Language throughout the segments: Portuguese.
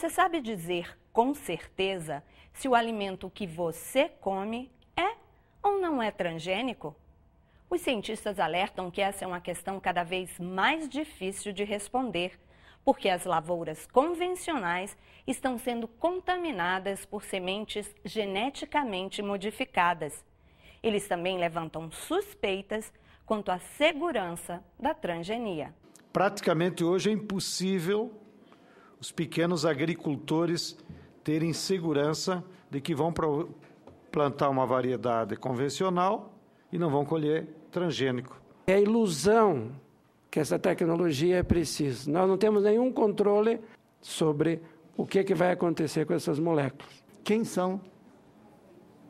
Você sabe dizer com certeza se o alimento que você come é ou não é transgênico? Os cientistas alertam que essa é uma questão cada vez mais difícil de responder, porque as lavouras convencionais estão sendo contaminadas por sementes geneticamente modificadas. Eles também levantam suspeitas quanto à segurança da transgenia. Praticamente hoje é impossível os pequenos agricultores terem segurança de que vão plantar uma variedade convencional e não vão colher transgênico. É a ilusão que essa tecnologia é precisa. Nós não temos nenhum controle sobre o que, é que vai acontecer com essas moléculas. Quem são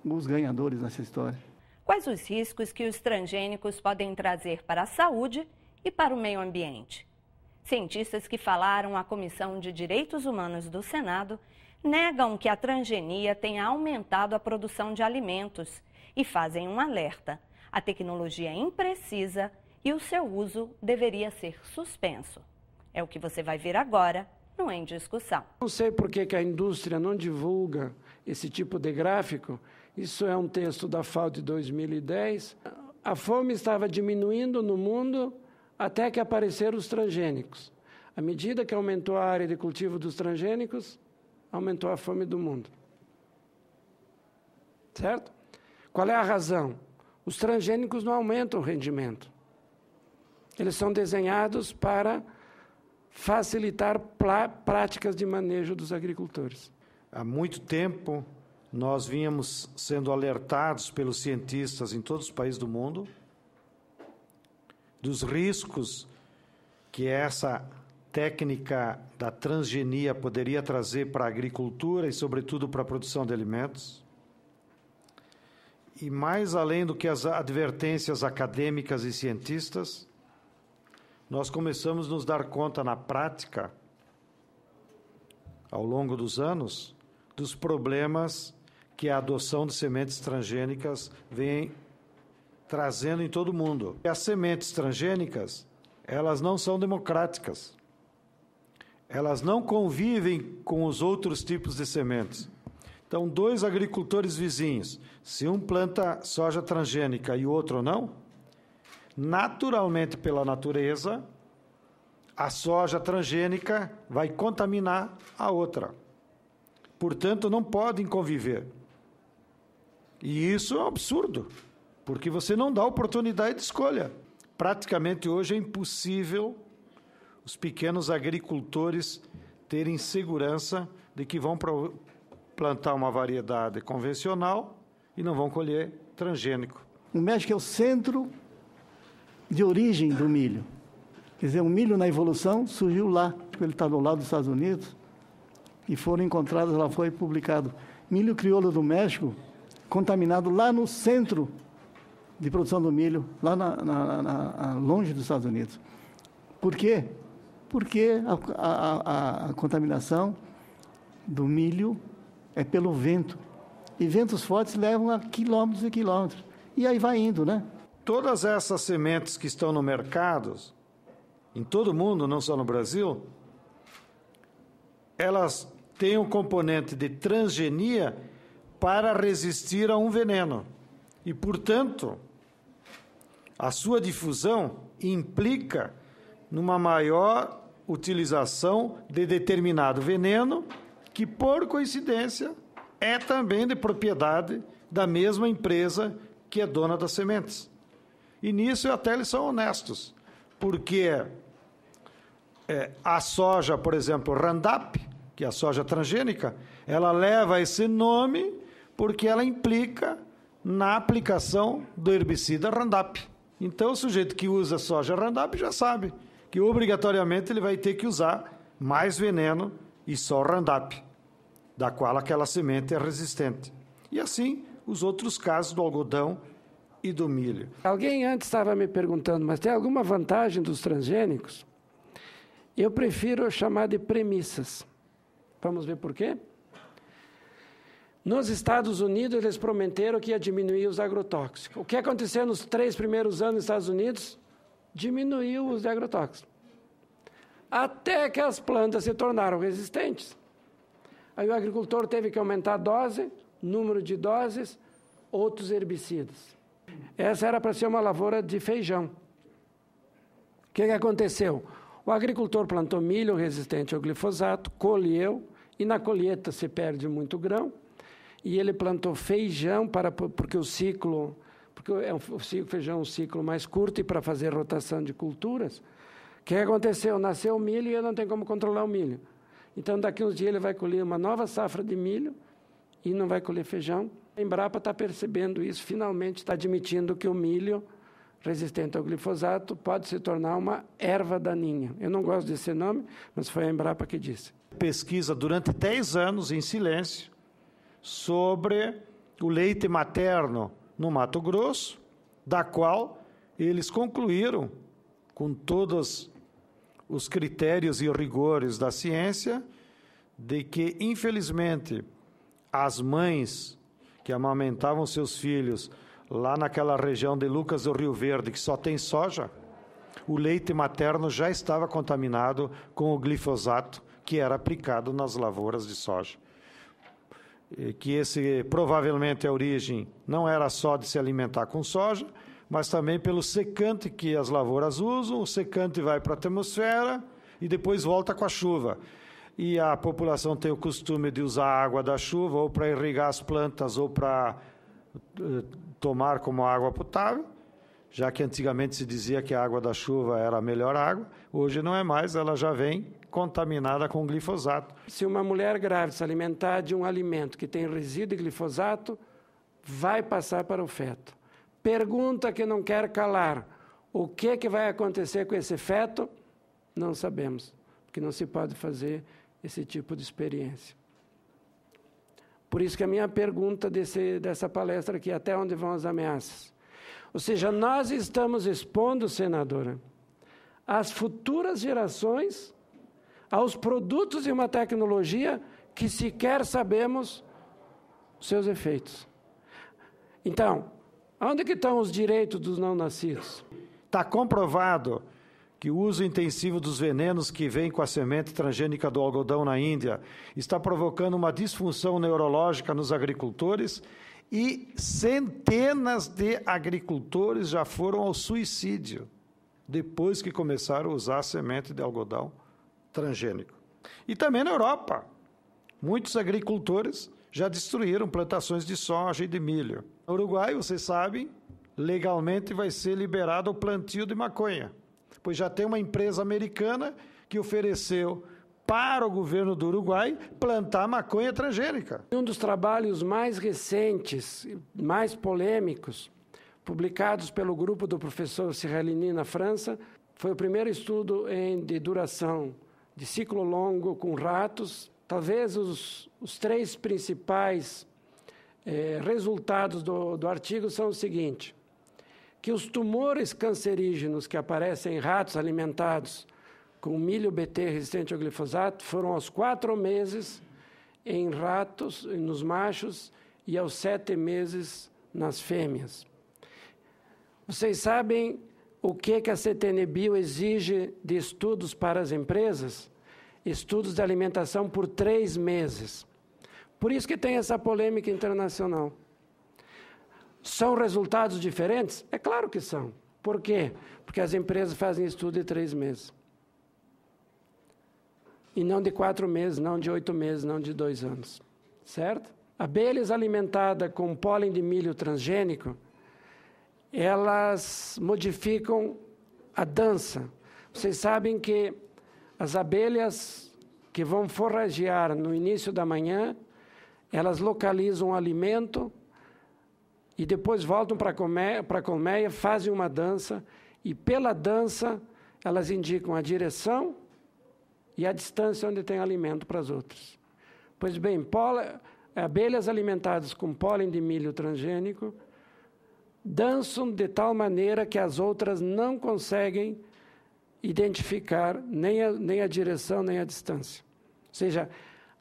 os ganhadores nessa história? Quais os riscos que os transgênicos podem trazer para a saúde e para o meio ambiente? Cientistas que falaram à Comissão de Direitos Humanos do Senado negam que a transgenia tenha aumentado a produção de alimentos e fazem um alerta. A tecnologia é imprecisa e o seu uso deveria ser suspenso. É o que você vai ver agora no Em Discussão. Não sei por que, que a indústria não divulga esse tipo de gráfico. Isso é um texto da FAO de 2010. A fome estava diminuindo no mundo até que apareceram os transgênicos. À medida que aumentou a área de cultivo dos transgênicos, aumentou a fome do mundo. Certo? Qual é a razão? Os transgênicos não aumentam o rendimento. Eles são desenhados para facilitar práticas de manejo dos agricultores. Há muito tempo, nós vínhamos sendo alertados pelos cientistas em todos os países do mundo dos riscos que essa técnica da transgenia poderia trazer para a agricultura e, sobretudo, para a produção de alimentos. E mais além do que as advertências acadêmicas e cientistas, nós começamos a nos dar conta na prática, ao longo dos anos, dos problemas que a adoção de sementes transgênicas vem trazendo em todo mundo. E as sementes transgênicas, elas não são democráticas. Elas não convivem com os outros tipos de sementes. Então, dois agricultores vizinhos, se um planta soja transgênica e o outro não, naturalmente pela natureza, a soja transgênica vai contaminar a outra. Portanto, não podem conviver. E isso é um absurdo porque você não dá oportunidade de escolha. Praticamente hoje é impossível os pequenos agricultores terem segurança de que vão plantar uma variedade convencional e não vão colher transgênico. O México é o centro de origem do milho. Quer dizer, o milho na evolução surgiu lá, porque ele está do lado dos Estados Unidos, e foram encontrados, lá foi publicado. Milho crioulo do México, contaminado lá no centro de produção do milho lá na, na, na, longe dos Estados Unidos. Por quê? Porque a, a, a, contaminação do milho é pelo vento. E ventos fortes levam a quilômetros e quilômetros. E aí vai indo, né? Todas essas sementes que estão no mercado, em todo o mundo, não só no Brasil, elas têm um componente de transgenia para resistir a um veneno. E, portanto, a sua difusão implica numa maior utilização de determinado veneno, que por coincidência é também de propriedade da mesma empresa que é dona das sementes. E nisso até eles são honestos, porque é, a soja, por exemplo, Roundup, que é a soja transgênica, ela leva esse nome porque ela implica na aplicação do herbicida Roundup. Então, o sujeito que usa soja Roundup já sabe que obrigatoriamente ele vai ter que usar mais veneno e só Roundup, da qual aquela semente é resistente. E assim, os outros casos do algodão e do milho. Alguém antes estava me perguntando, mas tem alguma vantagem dos transgênicos? Eu prefiro chamar de premissas. Vamos ver por quê? Nos Estados Unidos, eles prometeram que ia diminuir os agrotóxicos. O que aconteceu nos três primeiros anos nos Estados Unidos? Diminuiu os agrotóxicos. Até que as plantas se tornaram resistentes. Aí o agricultor teve que aumentar a dose, número de doses, outros herbicidas. Essa era para ser uma lavoura de feijão. O que, que aconteceu? O agricultor plantou milho resistente ao glifosato, colheu, e na colheita se perde muito grão, e ele plantou feijão para porque o ciclo porque é um, o feijão é um ciclo mais curto e para fazer rotação de culturas. O que aconteceu? Nasceu o milho e ele não tem como controlar o milho. Então, daqui uns dias ele vai colher uma nova safra de milho e não vai colher feijão. A Embrapa está percebendo isso, finalmente está admitindo que o milho resistente ao glifosato pode se tornar uma erva daninha. Eu não gosto desse nome, mas foi a Embrapa que disse. Pesquisa durante 10 anos em silêncio sobre o leite materno no Mato Grosso, da qual eles concluíram, com todos os critérios e rigores da ciência, de que, infelizmente, as mães que amamentavam seus filhos lá naquela região de Lucas do Rio Verde, que só tem soja, o leite materno já estava contaminado com o glifosato que era aplicado nas lavouras de soja. Eh, que esse provavelmente a origem não era só de se alimentar com soja, mas também pelo secante que as lavouras usam. O secante vai para a atmosfera e depois volta com a chuva. E a população tem o costume de usar a água da chuva ou para irrigar as plantas ou para eh, tomar como água potável já que antigamente se dizia que a água da chuva era a melhor água, hoje não é mais, ela já vem contaminada com glifosato. Se uma mulher grávida se alimentar de um alimento que tem resíduo de glifosato, vai passar para o feto. Pergunta que não quer calar: o que, que vai acontecer com esse feto? Não sabemos, porque não se pode fazer esse tipo de experiência. Por isso que a minha pergunta desse, dessa palestra aqui, até onde vão as ameaças? Ou seja, nós estamos expondo, senadora, as futuras gerações aos produtos de uma tecnologia que sequer sabemos seus efeitos. Então, onde que estão os direitos dos não nascidos? Está comprovado que o uso intensivo dos venenos que vem com a semente transgênica do algodão na Índia está provocando uma disfunção neurológica nos agricultores e centenas de agricultores já foram ao suicídio depois que começaram a usar semente de algodão transgênico. E também na Europa, muitos agricultores já destruíram plantações de soja e de milho. No Uruguai, vocês sabem, legalmente vai ser liberado o plantio de maconha, pois já tem uma empresa americana que ofereceu para o governo do Uruguai plantar maconha transgênica. Um dos trabalhos mais recentes, mais polêmicos, publicados pelo grupo do professor Cirralini na França, foi o primeiro estudo em, de duração de ciclo longo com ratos. Talvez os, os três principais eh, resultados do, do artigo são o seguinte, que os tumores cancerígenos que aparecem em ratos alimentados com milho BT resistente ao glifosato foram aos quatro meses em ratos, nos machos, e aos sete meses nas fêmeas. Vocês sabem o que, que a CTNBio exige de estudos para as empresas? Estudos de alimentação por três meses. Por isso que tem essa polêmica internacional. São resultados diferentes? É claro que são. Por quê? Porque as empresas fazem estudo de três meses. E não de quatro meses, não de oito meses, não de dois anos. Certo? Abelhas alimentadas com pólen de milho transgênico, elas modificam a dança. Vocês sabem que as abelhas que vão forragear no início da manhã, elas localizam o alimento e depois voltam para a colmeia, fazem uma dança e pela dança elas indicam a direção e a distância é onde tem alimento para as outras. Pois bem, pola, abelhas alimentadas com pólen de milho transgênico dançam de tal maneira que as outras não conseguem identificar nem a, nem a direção nem a distância. Ou seja,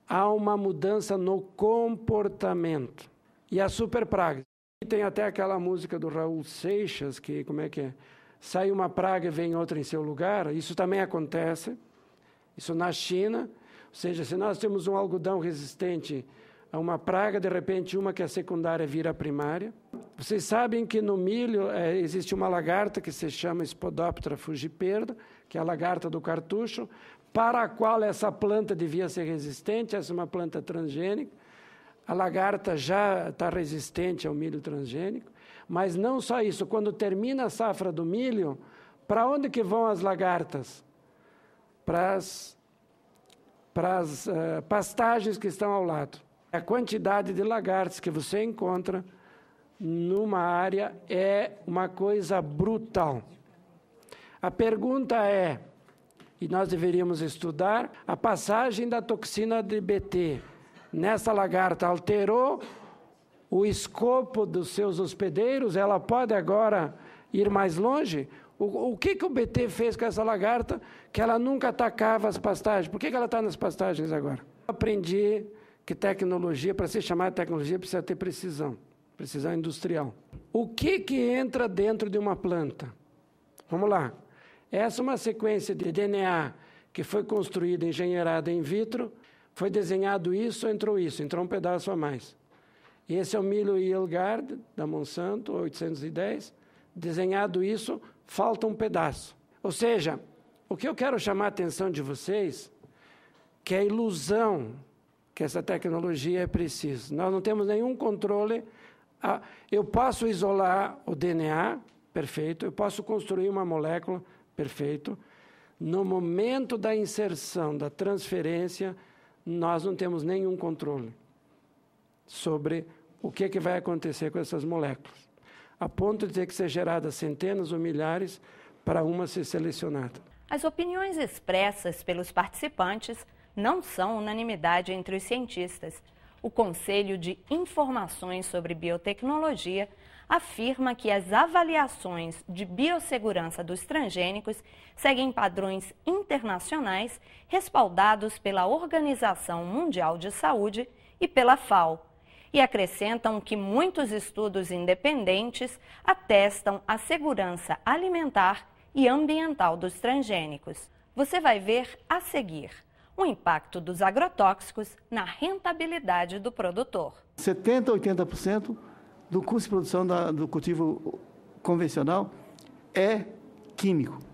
há uma mudança no comportamento. E a superpraga. Tem até aquela música do Raul Seixas, que como é que é? Sai uma praga e vem outra em seu lugar. Isso também acontece. Isso na China, ou seja, se nós temos um algodão resistente a uma praga, de repente uma que é secundária vira primária. Vocês sabem que no milho é, existe uma lagarta que se chama Spodoptera fugiperda, que é a lagarta do cartucho, para a qual essa planta devia ser resistente, essa é uma planta transgênica. A lagarta já está resistente ao milho transgênico, mas não só isso, quando termina a safra do milho, para onde que vão as lagartas? para as, uh, eh, pastagens que estão ao lado. A quantidade de lagartos que você encontra numa área é uma coisa brutal. A pergunta é, e nós deveríamos estudar, a passagem da toxina de BT nessa lagarta alterou o escopo dos seus hospedeiros? Ela pode agora ir mais longe? O, o que, que o BT fez com essa lagarta que ela nunca atacava as pastagens? Por que, que ela está nas pastagens agora? Aprendi que tecnologia, para ser chamada tecnologia, precisa ter precisão, precisão industrial. O que, que entra dentro de uma planta? Vamos lá. Essa é uma sequência de DNA que foi construída, engenheirada in vitro, foi desenhado isso, entrou isso, entrou um pedaço a mais. Esse é o milho Yilgard, da Monsanto, 810, desenhado isso, falta um pedaço. Ou seja, o que eu quero chamar a atenção de vocês que é a ilusão que essa tecnologia é precisa. Nós não temos nenhum controle. Ah, eu posso isolar o DNA, perfeito. Eu posso construir uma molécula, perfeito. No momento da inserção, da transferência, nós não temos nenhum controle sobre o que, é que vai acontecer com essas moléculas a ponto de ter que ser geradas centenas ou milhares para uma ser selecionada. As opiniões expressas pelos participantes não são unanimidade entre os cientistas. O Conselho de Informações sobre Biotecnologia afirma que as avaliações de biossegurança dos transgênicos seguem padrões internacionais respaldados pela Organização Mundial de Saúde e pela FAO e acrescentam que muitos estudos independentes atestam a segurança alimentar e ambiental dos transgênicos. Você vai ver a seguir o impacto dos agrotóxicos na rentabilidade do produtor. 70% a 80% do custo de produção da, do cultivo convencional é químico.